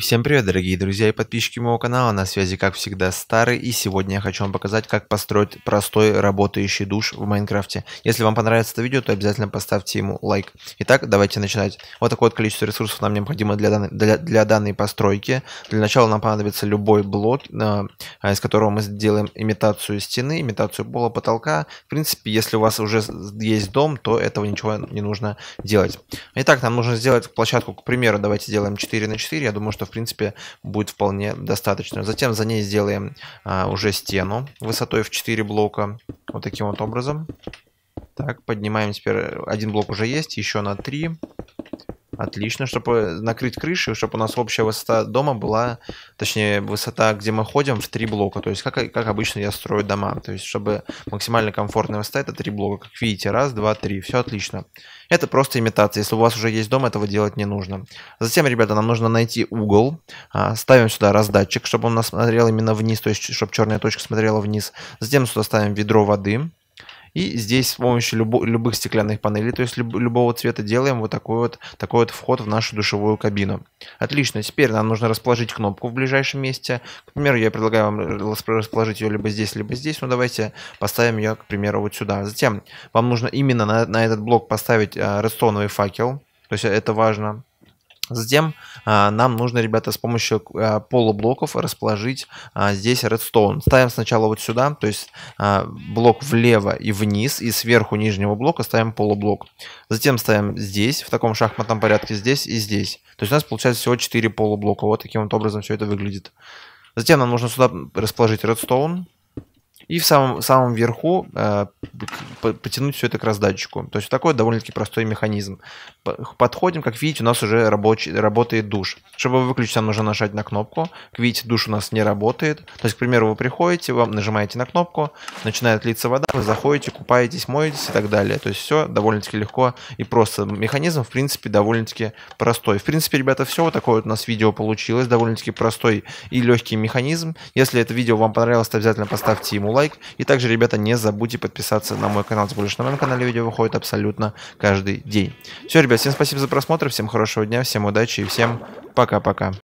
всем привет, дорогие друзья и подписчики моего канала, на связи как всегда Старый, и сегодня я хочу вам показать, как построить простой работающий душ в Майнкрафте. Если вам понравится это видео, то обязательно поставьте ему лайк. Итак, давайте начинать. Вот такое вот количество ресурсов нам необходимо для данной, для, для данной постройки. Для начала нам понадобится любой блок, э, а, из которого мы сделаем имитацию стены, имитацию пола, потолка. В принципе, если у вас уже есть дом, то этого ничего не нужно делать. Итак, нам нужно сделать площадку, к примеру, давайте сделаем 4 на 4, я думаю, что в принципе, будет вполне достаточно. Затем за ней сделаем а, уже стену высотой в 4 блока. Вот таким вот образом. Так, поднимаем теперь. Один блок уже есть, еще на 3. Отлично, чтобы накрыть крышу, чтобы у нас общая высота дома была, точнее, высота, где мы ходим, в три блока. То есть, как, как обычно я строю дома. То есть, чтобы максимально комфортная высота, это три блока. Как видите, раз, два, три. Все отлично. Это просто имитация. Если у вас уже есть дом, этого делать не нужно. Затем, ребята, нам нужно найти угол. А, ставим сюда раздатчик, чтобы он нас смотрел именно вниз, то есть, чтобы черная точка смотрела вниз. Затем сюда ставим ведро воды и здесь с помощью любо, любых стеклянных панелей, то есть люб, любого цвета, делаем вот такой вот, такой вот вход в нашу душевую кабину. Отлично, теперь нам нужно расположить кнопку в ближайшем месте. К примеру, я предлагаю вам расположить ее либо здесь, либо здесь. Ну, давайте поставим ее, к примеру, вот сюда. Затем вам нужно именно на, на этот блок поставить э, а, редстоуновый факел. То есть это важно. Затем а, нам нужно, ребята, с помощью а, полублоков расположить а, здесь redstone. Ставим сначала вот сюда, то есть блок влево и вниз, и сверху нижнего блока ставим полублок. Затем ставим здесь, в таком шахматном порядке, здесь и здесь. То есть у нас получается всего 4 полублока. Вот таким вот образом все это выглядит. Затем нам нужно сюда расположить redstone. И в самом, самом верху потянуть все это к раздатчику. То есть такой довольно-таки простой механизм. Подходим, как видите, у нас уже рабочий, работает душ. Чтобы выключить, нам нужно нажать на кнопку. Как видите, душ у нас не работает. То есть, к примеру, вы приходите, вам нажимаете на кнопку, начинает литься вода, вы заходите, купаетесь, моетесь и так далее. То есть все довольно-таки легко и просто. Механизм, в принципе, довольно-таки простой. В принципе, ребята, все. Вот такое вот у нас видео получилось. Довольно-таки простой и легкий механизм. Если это видео вам понравилось, то обязательно поставьте ему лайк. И также, ребята, не забудьте подписаться на мой канал канал, тем более, что на моем канале видео выходит абсолютно каждый день. Все, ребят, всем спасибо за просмотр, всем хорошего дня, всем удачи и всем пока-пока.